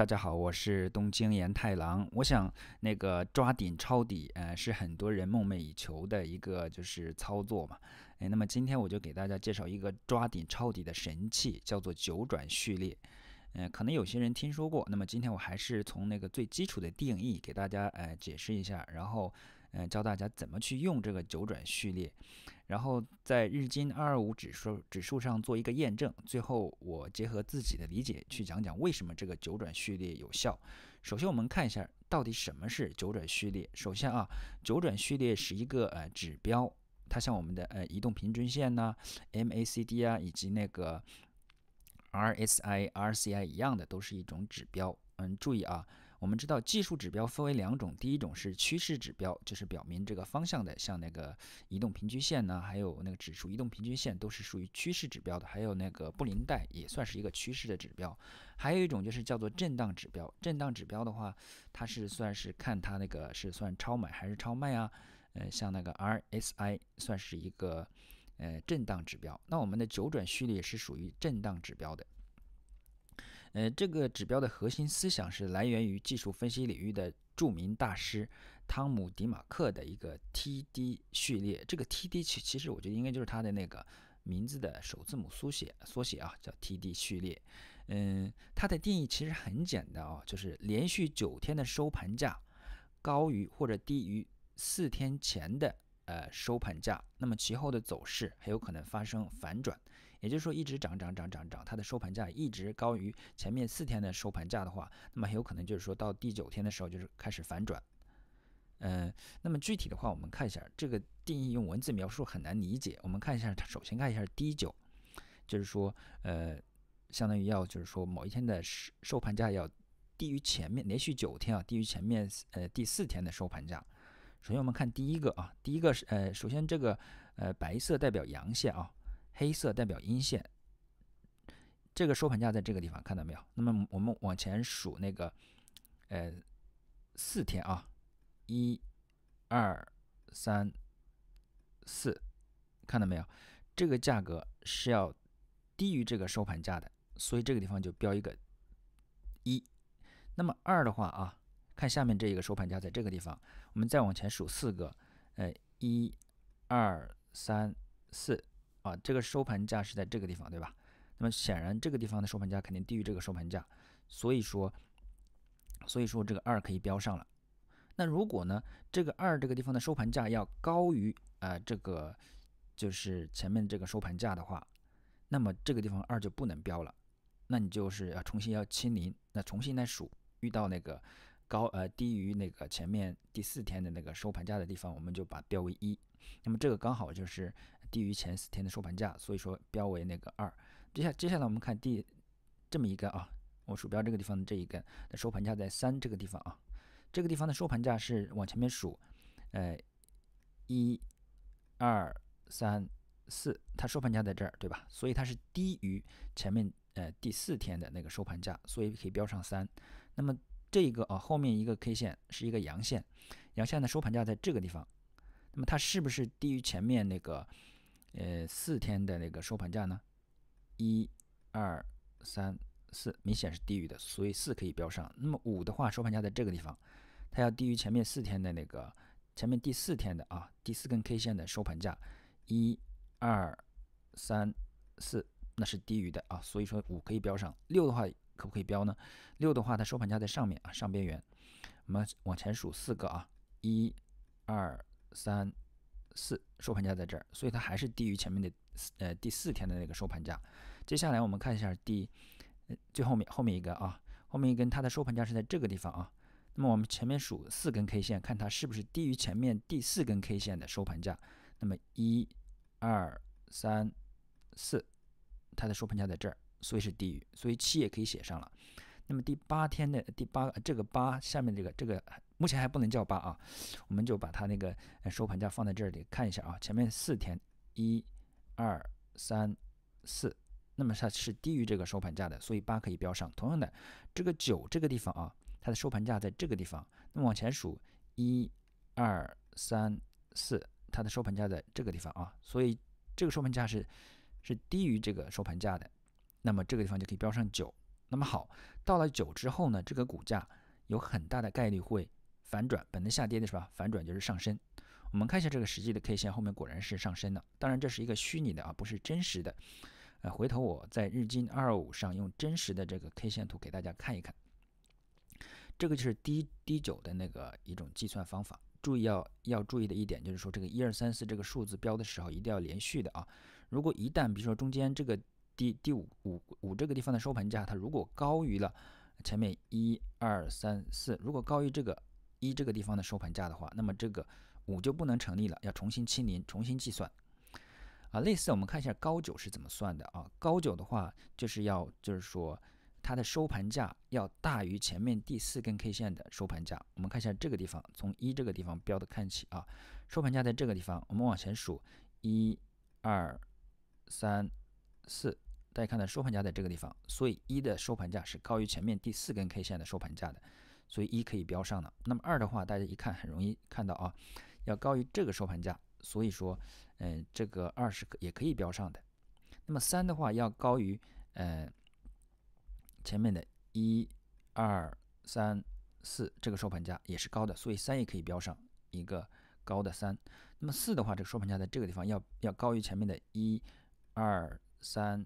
大家好，我是东京岩太郎。我想那个抓顶抄底，呃，是很多人梦寐以求的一个就是操作嘛。哎，那么今天我就给大家介绍一个抓顶抄底的神器，叫做九转序列。嗯，可能有些人听说过。那么今天我还是从那个最基础的定义给大家呃解释一下，然后呃教大家怎么去用这个九转序列。然后在日经二二五指数指数上做一个验证，最后我结合自己的理解去讲讲为什么这个九转序列有效。首先，我们看一下到底什么是九转序列。首先啊，九转序列是一个呃指标，它像我们的呃移动平均线呢、MACD 啊，以及那个 RSI、RCI 一样的，都是一种指标。嗯，注意啊。我们知道技术指标分为两种，第一种是趋势指标，就是表明这个方向的，像那个移动平均线呢，还有那个指数移动平均线都是属于趋势指标的，还有那个布林带也算是一个趋势的指标。还有一种就是叫做震荡指标，震荡指标的话，它是算是看它那个是算超买还是超卖啊？呃，像那个 RSI 算是一个呃震荡指标。那我们的九转序列是属于震荡指标的。呃，这个指标的核心思想是来源于技术分析领域的著名大师汤姆·迪马克的一个 TD 序列。这个 TD 其其实我觉得应该就是它的那个名字的首字母缩写，缩写啊，叫 TD 序列。嗯，它的定义其实很简单啊，就是连续九天的收盘价高于或者低于四天前的呃收盘价，那么其后的走势还有可能发生反转。也就是说，一直涨涨涨涨涨，它的收盘价一直高于前面四天的收盘价的话，那么很有可能就是说到第九天的时候就是开始反转。嗯，那么具体的话，我们看一下这个定义，用文字描述很难理解。我们看一下，它首先看一下低九，就是说，呃，相当于要就是说某一天的收收盘价要低于前面连续九天啊，低于前面呃第四天的收盘价。首先我们看第一个啊，第一个是呃，首先这个呃白色代表阳线啊。黑色代表阴线，这个收盘价在这个地方，看到没有？那么我们往前数那个，呃，四天啊，一、二、三、四，看到没有？这个价格是要低于这个收盘价的，所以这个地方就标一个一。那么二的话啊，看下面这一个收盘价在这个地方，我们再往前数四个，呃，一二三四。啊，这个收盘价是在这个地方，对吧？那么显然这个地方的收盘价肯定低于这个收盘价，所以说，所以说这个二可以标上了。那如果呢，这个二这个地方的收盘价要高于啊这个，就是前面这个收盘价的话，那么这个地方二就不能标了，那你就是要重新要清零，那重新来数，遇到那个高呃低于那个前面第四天的那个收盘价的地方，我们就把标为一。那么这个刚好就是。低于前四天的收盘价，所以说标为那个二。接下接下来我们看第这么一个啊，我鼠标这个地方的这一根，收盘价在三这个地方啊，这个地方的收盘价是往前面数，呃，一、二、三、四，它收盘价在这儿，对吧？所以它是低于前面呃第四天的那个收盘价，所以可以标上三。那么这一个啊后面一个 K 线是一个阳线，阳线的收盘价在这个地方，那么它是不是低于前面那个？呃，四天的那个收盘价呢？一、二、三、四，明显是低于的，所以四可以标上。那么五的话，收盘价在这个地方，它要低于前面四天的那个，前面第四天的啊，第四根 K 线的收盘价，一、二、三、四，那是低于的啊，所以说五可以标上。六的话，可不可以标呢？六的话，它收盘价在上面啊，上边缘。我们往前数四个啊，一、二、三。四收盘价在这儿，所以它还是低于前面的呃第四天的那个收盘价。接下来我们看一下第呃最后面后面一个啊，后面一根它的收盘价是在这个地方啊。那么我们前面数四根 K 线，看它是不是低于前面第四根 K 线的收盘价。那么一二三四，它的收盘价在这儿，所以是低于，所以七也可以写上了。那么第八天的第八这个八下面这个这个。目前还不能叫八啊，我们就把它那个收盘价放在这里看一下啊。前面四天一、二、三、四，那么它是低于这个收盘价的，所以八可以标上。同样的，这个九这个地方啊，它的收盘价在这个地方，那么往前数一、二、三、四，它的收盘价在这个地方啊，所以这个收盘价是是低于这个收盘价的，那么这个地方就可以标上九。那么好，到了九之后呢，这个股价有很大的概率会。反转本来下跌的是吧？反转就是上升。我们看一下这个实际的 K 线，后面果然是上升了。当然这是一个虚拟的啊，不是真实的。呃，回头我在日经二五上用真实的这个 K 线图给大家看一看。这个就是第第九的那个一种计算方法。注意要要注意的一点就是说，这个一二三四这个数字标的时候一定要连续的啊。如果一旦比如说中间这个第第五五五这个地方的收盘价，它如果高于了前面一二三四，如果高于这个。一这个地方的收盘价的话，那么这个五就不能成立了，要重新清零，重新计算啊。类似，我们看一下高九是怎么算的啊？高九的话就是要就是说它的收盘价要大于前面第四根 K 线的收盘价。我们看一下这个地方，从一这个地方标的看起啊，收盘价在这个地方，我们往前数一二三四，大家看到收盘价在这个地方，所以一的收盘价是高于前面第四根 K 线的收盘价的。所以一可以标上了。那么二的话，大家一看很容易看到啊，要高于这个收盘价，所以说，嗯，这个二是也可以标上的。那么三的话，要高于，嗯，前面的一二三四这个收盘价也是高的，所以三也可以标上一个高的三。那么四的话，这个收盘价在这个地方要要高于前面的一二三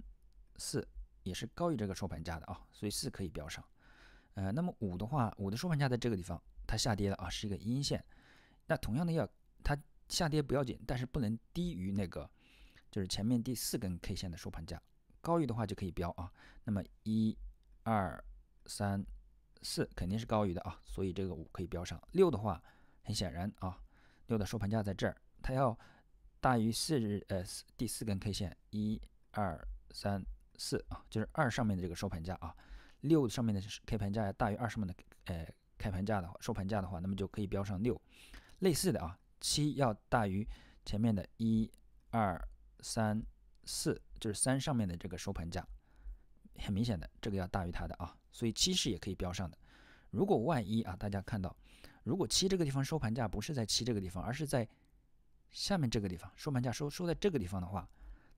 四，也是高于这个收盘价的啊，所以四可以标上。呃，那么五的话，五的收盘价在这个地方，它下跌了啊，是一个阴线。那同样的要它下跌不要紧，但是不能低于那个，就是前面第四根 K 线的收盘价，高于的话就可以标啊。那么一二三四肯定是高于的啊，所以这个五可以标上。六的话，很显然啊，六的收盘价在这儿，它要大于四日呃第四根 K 线一二三四啊，就是二上面的这个收盘价啊。六上面的开盘价大于二十万的呃开盘价的话，收盘价的话，那么就可以标上六。类似的啊，七要大于前面的一二三四，就是三上面的这个收盘价，很明显的这个要大于它的啊，所以七是也可以标上的。如果万一啊，大家看到，如果七这个地方收盘价不是在七这个地方，而是在下面这个地方收盘价收收在这个地方的话，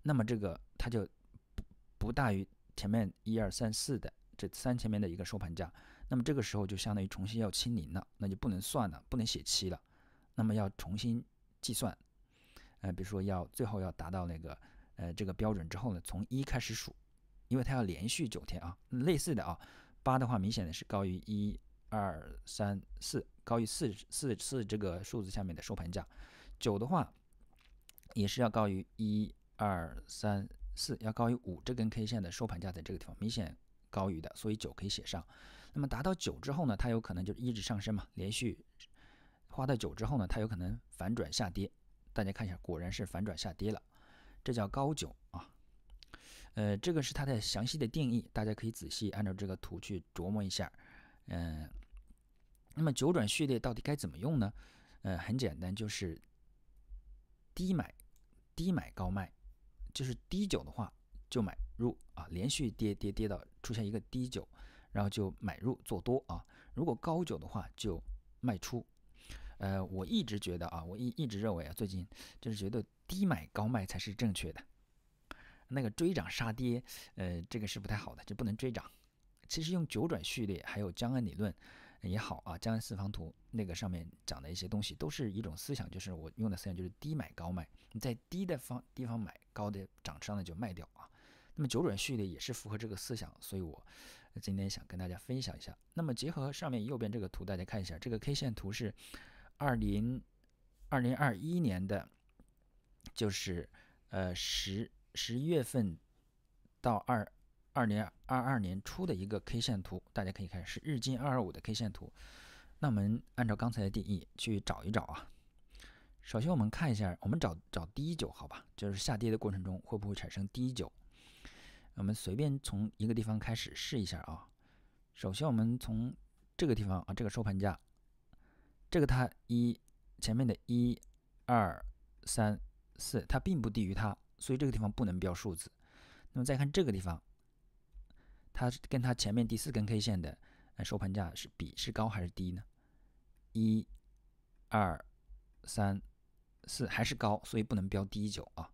那么这个它就不不大于前面一二三四的。这三前面的一个收盘价，那么这个时候就相当于重新要清零了，那就不能算了，不能写七了，那么要重新计算。呃，比如说要最后要达到那个呃这个标准之后呢，从一开始数，因为它要连续九天啊，类似的啊，八的话明显的是高于一二三四，高于四四四这个数字下面的收盘价，九的话也是要高于一二三四，要高于五这根 K 线的收盘价，在这个地方明显。高于的，所以九可以写上。那么达到九之后呢，它有可能就是一直上升嘛，连续花到九之后呢，它有可能反转下跌。大家看一下，果然是反转下跌了，这叫高九啊。呃，这个是它的详细的定义，大家可以仔细按照这个图去琢磨一下。嗯，那么九转序列到底该怎么用呢？呃，很简单，就是低买，低买高卖，就是低九的话就买。入啊，连续跌跌跌到出现一个低九，然后就买入做多啊。如果高九的话，就卖出。呃，我一直觉得啊，我一一直认为啊，最近就是觉得低买高卖才是正确的。那个追涨杀跌，呃，这个是不太好的，就不能追涨。其实用九转序列还有江恩理论也好啊，江恩四方图那个上面讲的一些东西，都是一种思想，就是我用的思想就是低买高卖。你在低的方地方买，高的涨上了就卖掉啊。那么九转序列也是符合这个思想，所以我今天想跟大家分享一下。那么结合上面右边这个图，大家看一下，这个 K 线图是二零二零二一年的，就是呃十十一月份到二二零二二年初的一个 K 线图。大家可以看是日经二二五的 K 线图。那我们按照刚才的定义去找一找啊。首先我们看一下，我们找找第一九，好吧，就是下跌的过程中会不会产生第一九？我们随便从一个地方开始试一下啊。首先，我们从这个地方啊，这个收盘价，这个它一前面的一二三四，它并不低于它，所以这个地方不能标数字。那么再看这个地方，它跟它前面第四根 K 线的收盘价是比是高还是低呢？一二三四还是高，所以不能标低九啊，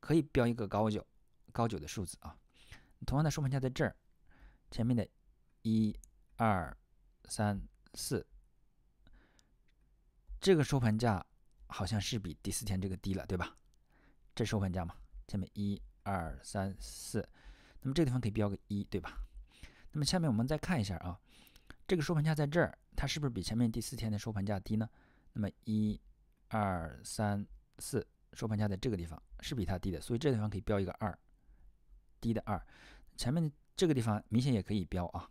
可以标一个高九高九的数字啊。同样的收盘价在这儿，前面的一二三四，这个收盘价好像是比第四天这个低了，对吧？这收盘价嘛？前面一二三四，那么这个地方可以标个一对吧？那么下面我们再看一下啊，这个收盘价在这儿，它是不是比前面第四天的收盘价低呢？那么一二三四，收盘价在这个地方是比它低的，所以这地方可以标一个二，低的二。前面这个地方明显也可以标啊，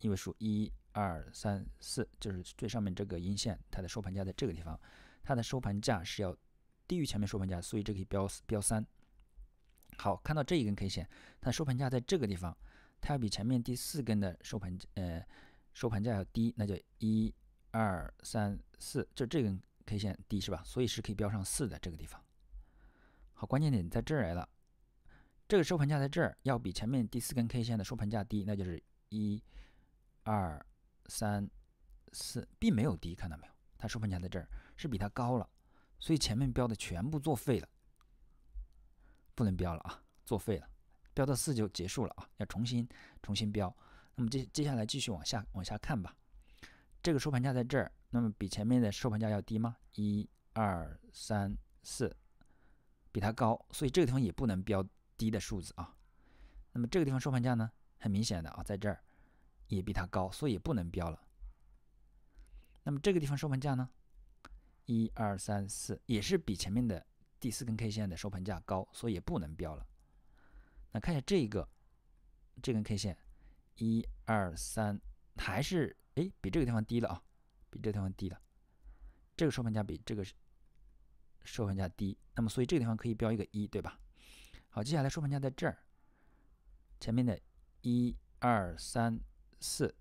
因为数一二三四，就是最上面这个阴线，它的收盘价在这个地方，它的收盘价是要低于前面收盘价，所以这可以标标三。好，看到这一根 K 线，它收盘价在这个地方，它要比前面第四根的收盘呃收盘价要低，那就一二三四，就这根 K 线低是吧？所以是可以标上四的这个地方。好，关键点在这儿来了。这个收盘价在这儿要比前面第四根 K 线的收盘价低，那就是一、二、三、四，并没有低，看到没有？它收盘价在这儿是比它高了，所以前面标的全部作废了，不能标了啊！作废了，标到四就结束了啊！要重新重新标。那么接接下来继续往下往下看吧。这个收盘价在这儿，那么比前面的收盘价要低吗？一、二、三、四，比它高，所以这个地方也不能标。低的数字啊，那么这个地方收盘价呢，很明显的啊，在这儿也比它高，所以不能标了。那么这个地方收盘价呢，一二三四也是比前面的第四根 K 线的收盘价高，所以也不能标了。那看一下这个这根 K 线，一二三还是哎比这个地方低了啊，比这个地方低了，这个收盘价比这个收盘价低，那么所以这个地方可以标一个一对吧？好，接下来收盘价在这儿，前面的，一、二、三、四，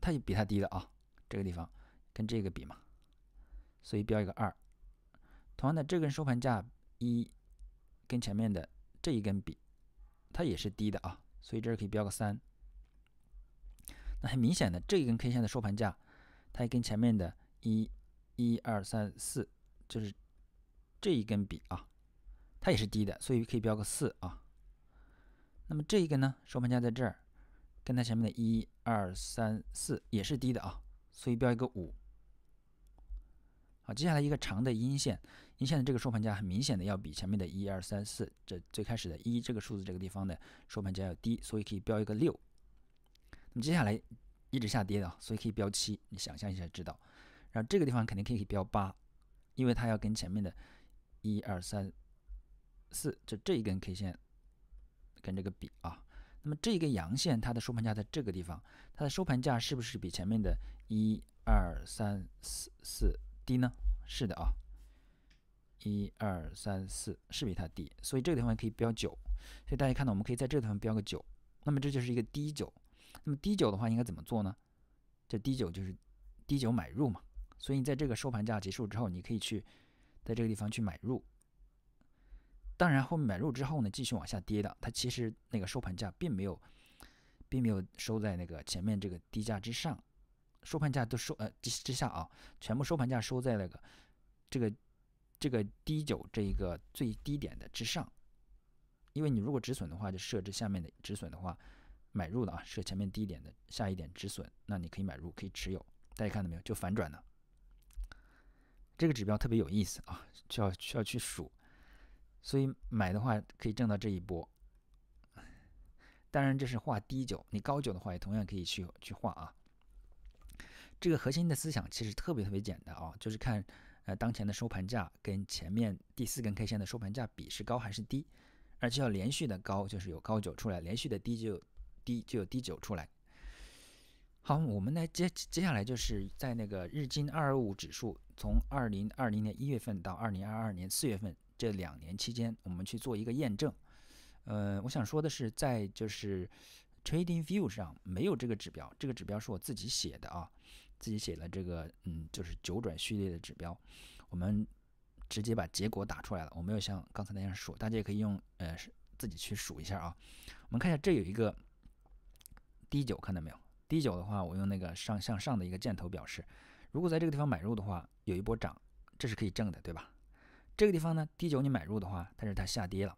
它也比它低的啊，这个地方跟这个比嘛，所以标一个二。同样的，这根收盘价一跟前面的这一根比，它也是低的啊，所以这儿可以标个三。那很明显的，这一根 K 线的收盘价，它也跟前面的，一、一、二、三、四，就是这一根比啊。它也是低的，所以可以标个四啊。那么这一个呢，收盘价在这儿，跟它前面的一二三四也是低的啊，所以标一个五。好，接下来一个长的阴线，阴线的这个收盘价很明显的要比前面的一二三四这最开始的一这个数字这个地方的收盘价要低，所以可以标一个六。那么接下来一直下跌的，所以可以标七。你想象一下知道，然后这个地方肯定可以标八，因为它要跟前面的一二三。四，就这一根 K 线跟这个比啊，那么这一根阳线它的收盘价在这个地方，它的收盘价是不是比前面的一二三四四低呢？是的啊，一二三四是比它低，所以这个地方可以标九，所以大家看到我们可以在这个地方标个九，那么这就是一个低九，那么低九的话应该怎么做呢？这低九就是低九买入嘛，所以你在这个收盘价结束之后，你可以去在这个地方去买入。当然，后面买入之后呢，继续往下跌的，它其实那个收盘价并没有，并没有收在那个前面这个低价之上，收盘价都收呃之之下啊，全部收盘价收在那个这个这个低九这一个最低点的之上。因为你如果止损的话，就设置下面的止损的话，买入的啊，设前面低点的下一点止损，那你可以买入，可以持有。大家看到没有？就反转了，这个指标特别有意思啊，需要需要去数。所以买的话可以挣到这一波，当然这是画低九，你高九的话也同样可以去去画啊。这个核心的思想其实特别特别简单啊，就是看呃当前的收盘价跟前面第四根 K 线的收盘价比是高还是低，而且要连续的高，就是有高九出来；连续的低就低就有低九出来。好，我们来接接下来就是在那个日经二二五指数从二零二零年一月份到二零二二年四月份。这两年期间，我们去做一个验证。呃，我想说的是，在就是 Trading View 上没有这个指标，这个指标是我自己写的啊，自己写的这个，嗯，就是九转序列的指标。我们直接把结果打出来了，我没有像刚才那样数，大家也可以用呃自己去数一下啊。我们看一下，这有一个 D 九，看到没有？D 九的话，我用那个上向上的一个箭头表示。如果在这个地方买入的话，有一波涨，这是可以挣的，对吧？这个地方呢，第九你买入的话，但是它下跌了，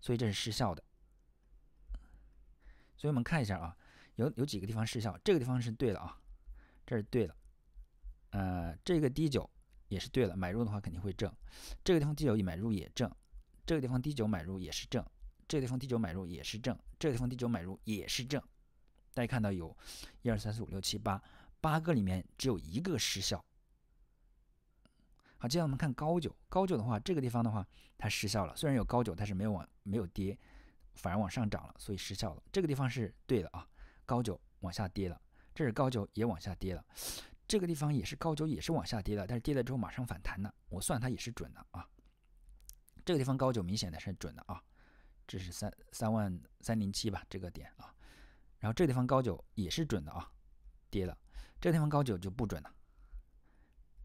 所以这是失效的。所以我们看一下啊，有有几个地方失效。这个地方是对的啊，这是对的。呃，这个第九也是对了，买入的话肯定会正。这个地方第九一买入也正，这个地方第九买入也是正，这个地方第九买入也是正，这个地方第九买入也是正。大家看到有一二三四五六七八八个里面只有一个失效。好，接下来我们看高九，高九的话，这个地方的话，它失效了。虽然有高九，但是没有往没有跌，反而往上涨了，所以失效了。这个地方是对的啊，高九往下跌了，这是高九也往下跌了，这个地方也是高九也是往下跌了，但是跌了之后马上反弹了，我算它也是准的啊。这个地方高九明显的是准的啊，这是三三万三零七吧这个点啊，然后这个地方高九也是准的啊，跌了，这个地方高九就不准了。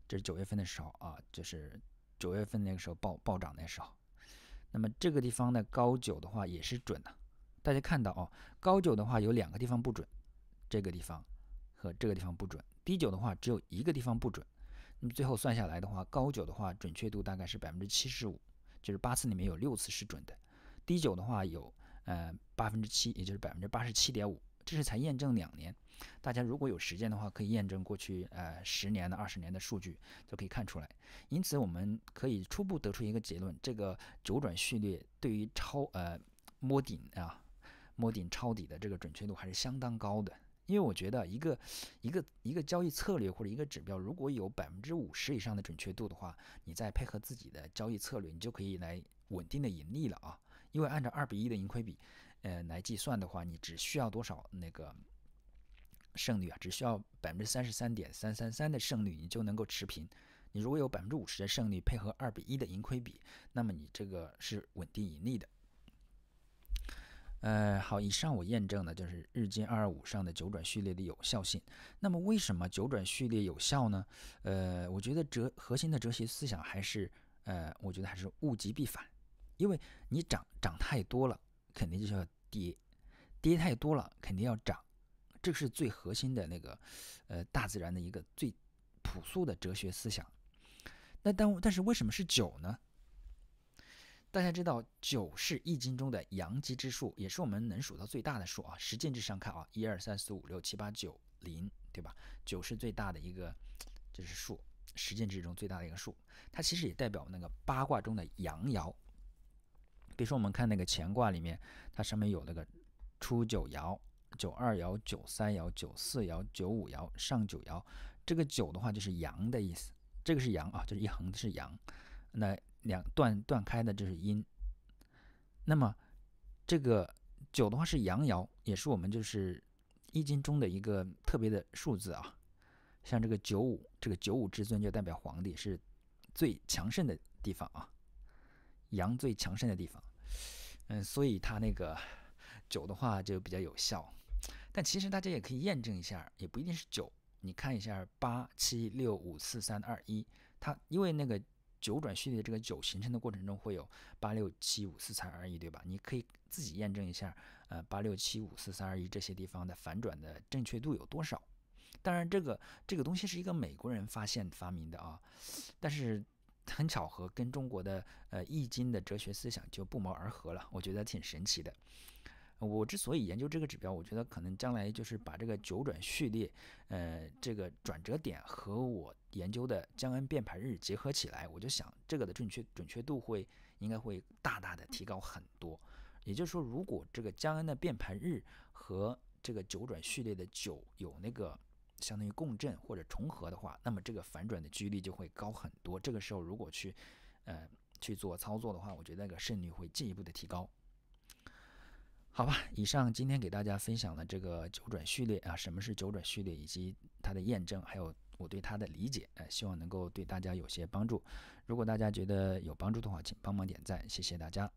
这是九月份的时候啊，就是九月份那个时候爆暴涨那时候。那么这个地方的高九的话也是准的，大家看到啊，高九的话有两个地方不准，这个地方和这个地方不准。低九的话只有一个地方不准。那么最后算下来的话，高九的话准确度大概是百分之七十五，就是八次里面有六次是准的。低九的话有呃八分之七，也就是百分之八十七点五。这是才验证两年，大家如果有时间的话，可以验证过去呃十年的、二十年的数据，都可以看出来。因此，我们可以初步得出一个结论：这个九转序列对于超呃摸顶啊、摸顶抄底的这个准确度还是相当高的。因为我觉得一个一个一个交易策略或者一个指标，如果有百分之五十以上的准确度的话，你再配合自己的交易策略，你就可以来稳定的盈利了啊。因为按照二比一的盈亏比。呃，来计算的话，你只需要多少那个胜率啊？只需要百分之三十三点三三三的胜率，你就能够持平。你如果有百分之五十的胜率，配合二比一的盈亏比，那么你这个是稳定盈利的。呃，好，以上我验证的就是日经二二五上的九转序列的有效性。那么为什么九转序列有效呢？呃，我觉得哲核心的哲学思想还是呃，我觉得还是物极必反，因为你涨涨太多了，肯定就是要。跌跌太多了，肯定要涨，这是最核心的那个，呃，大自然的一个最朴素的哲学思想。那但但是为什么是九呢？大家知道九是易经中的阳极之数，也是我们能数到最大的数啊。十进制上看啊，一二三四五六七八九零，对吧？九是最大的一个，这是数，十进制中最大的一个数。它其实也代表那个八卦中的阳爻。比如说，我们看那个乾卦里面，它上面有那个初九爻、九二爻、九三爻、九四爻、九五爻、上九爻。这个九的话就是阳的意思，这个是阳啊，就是一横是阳，那两断断开的就是阴。那么这个九的话是阳爻，也是我们就是易经中的一个特别的数字啊。像这个九五，这个九五至尊就代表皇帝是最强盛的地方啊，阳最强盛的地方。嗯，所以它那个九的话就比较有效，但其实大家也可以验证一下，也不一定是九。你看一下八七六五四三二一，它因为那个九转序列这个九形成的过程中会有八六七五四三二一对吧？你可以自己验证一下，呃，八六七五四三二一这些地方的反转的正确度有多少？当然，这个这个东西是一个美国人发现发明的啊，但是。很巧合，跟中国的呃《易经》的哲学思想就不谋而合了，我觉得挺神奇的。我之所以研究这个指标，我觉得可能将来就是把这个九转序列，呃，这个转折点和我研究的江恩变盘日结合起来，我就想这个的准确准确度会应该会大大的提高很多。也就是说，如果这个江恩的变盘日和这个九转序列的九有那个。相当于共振或者重合的话，那么这个反转的几率就会高很多。这个时候如果去，呃，去做操作的话，我觉得那个胜率会进一步的提高。好吧，以上今天给大家分享了这个九转序列啊，什么是九转序列，以及它的验证，还有我对它的理解，呃，希望能够对大家有些帮助。如果大家觉得有帮助的话，请帮忙点赞，谢谢大家。